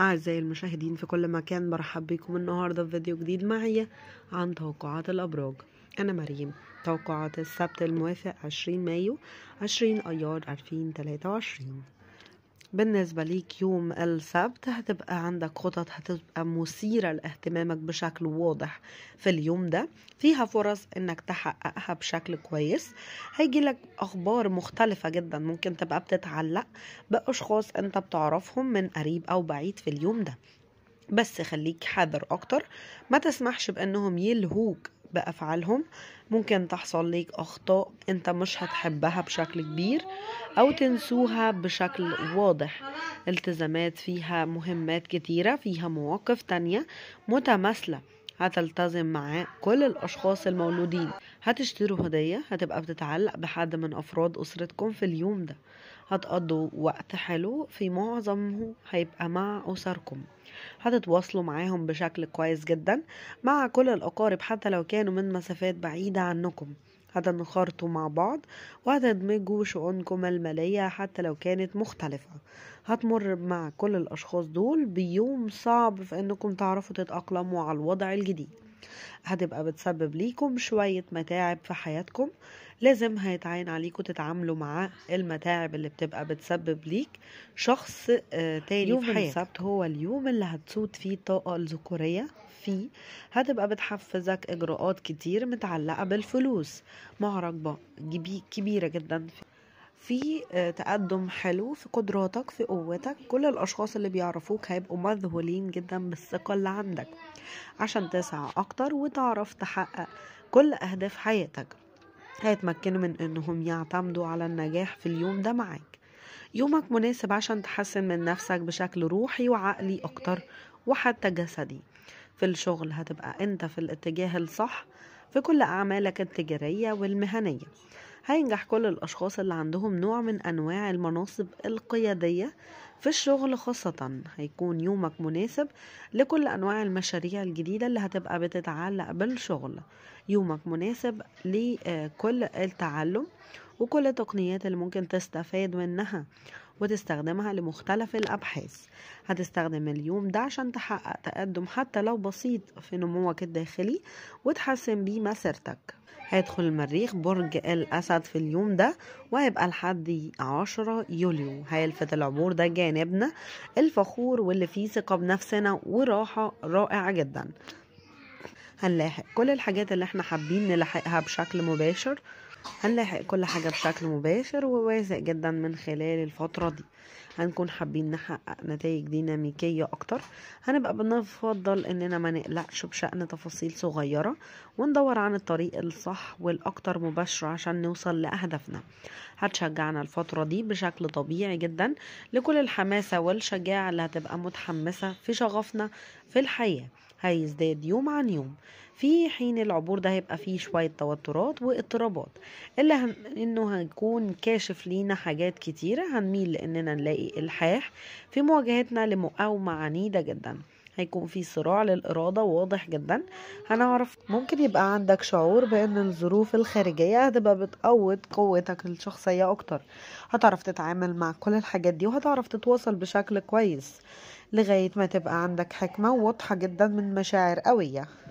أعزائي المشاهدين في كل مكان برحب بكم النهاردة في فيديو جديد معي عن توقعات الأبراج أنا مريم توقعات السبت الموافق 20 مايو 20 أيار 2023 بالنسبة ليك يوم السبت هتبقى عندك خطط هتبقى مثيرة لاهتمامك بشكل واضح في اليوم ده فيها فرص انك تحققها بشكل كويس هيجي لك اخبار مختلفة جدا ممكن تبقى بتتعلق باشخاص انت بتعرفهم من قريب او بعيد في اليوم ده بس خليك حذر اكتر ما تسمحش بانهم يلهوك بأفعالهم ممكن تحصل لك أخطاء أنت مش هتحبها بشكل كبير أو تنسوها بشكل واضح التزامات فيها مهمات كتيرة فيها مواقف تانية متماثلة هتلتزم معاه كل الأشخاص المولودين هتشتروا هدية هتبقى بتتعلق بحد من أفراد أسرتكم في اليوم ده هتقضوا وقت حلو في معظمه هيبقى مع أسركم هتتواصلوا معاهم بشكل كويس جدا مع كل الأقارب حتى لو كانوا من مسافات بعيدة عنكم هتنخرطوا مع بعض وهتدمجوا شؤونكم المالية حتى لو كانت مختلفة هتمر مع كل الأشخاص دول بيوم صعب في أنكم تعرفوا تتأقلموا على الوضع الجديد هتبقى بتسبب ليكم شوية متاعب في حياتكم لازم هيتعين عليكم تتعاملوا مع المتاعب اللي بتبقى بتسبب ليك شخص آه، تاني يوم في حياتك يوم السبت هو اليوم اللي هتسود فيه الطاقة الذكورية فيه هتبقى بتحفزك إجراءات كتير متعلقة بالفلوس مع كبيرة جدا في في آه، تقدم حلو في قدراتك في قوتك كل الاشخاص اللي بيعرفوك هيبقوا مذهولين جدا بالثقه اللي عندك عشان تسعى اكتر وتعرف تحقق كل اهداف حياتك هيتمكنوا من انهم يعتمدوا على النجاح في اليوم ده معاك يومك مناسب عشان تحسن من نفسك بشكل روحي وعقلي اكتر وحتى جسدي في الشغل هتبقى انت في الاتجاه الصح في كل أعمالك التجارية والمهنية هينجح كل الأشخاص اللي عندهم نوع من أنواع المناصب القيادية في الشغل خاصة هيكون يومك مناسب لكل أنواع المشاريع الجديدة اللي هتبقى بتتعلق بالشغل يومك مناسب لكل التعلم وكل التقنيات اللي ممكن تستفاد منها وتستخدمها لمختلف الأبحاث هتستخدم اليوم ده عشان تحقق تقدم حتى لو بسيط في نموك الداخلي وتحسن بيه مسيرتك هيدخل المريخ برج الأسد في اليوم ده وهيبقى لحد عشرة يوليو هيلفت العبور ده جانبنا الفخور واللي فيه ثقة بنفسنا وراحة رائعة جدا هنلاحق كل الحاجات اللي احنا حابين نلاحقها بشكل مباشر هنلاحق كل حاجة بشكل مباشر وواسع جدا من خلال الفترة دي هنكون حابين نحقق نتائج ديناميكية أكتر هنبقى بنفضل إننا ما نقلقش بشأن تفاصيل صغيرة وندور عن الطريق الصح والأكتر مباشرة عشان نوصل لأهدافنا هتشجعنا الفترة دي بشكل طبيعي جدا لكل الحماسة والشجاعة اللي هتبقى متحمسة في شغفنا في الحياة هيزداد يوم عن يوم في حين العبور ده هيبقى فيه شويه توترات واضطرابات اللي هم انه هيكون كاشف لينا حاجات كتيره هنميل لاننا نلاقي الحاح في مواجهتنا لمقاومه عنيده جدا هيكون في صراع للإرادة واضح جدا هنعرف ممكن يبقى عندك شعور بأن الظروف الخارجية هتبقى بتقوض قوتك الشخصية أكتر هتعرف تتعامل مع كل الحاجات دي وهتعرف تتواصل بشكل كويس لغاية ما تبقى عندك حكمة واضحة جدا من مشاعر قوية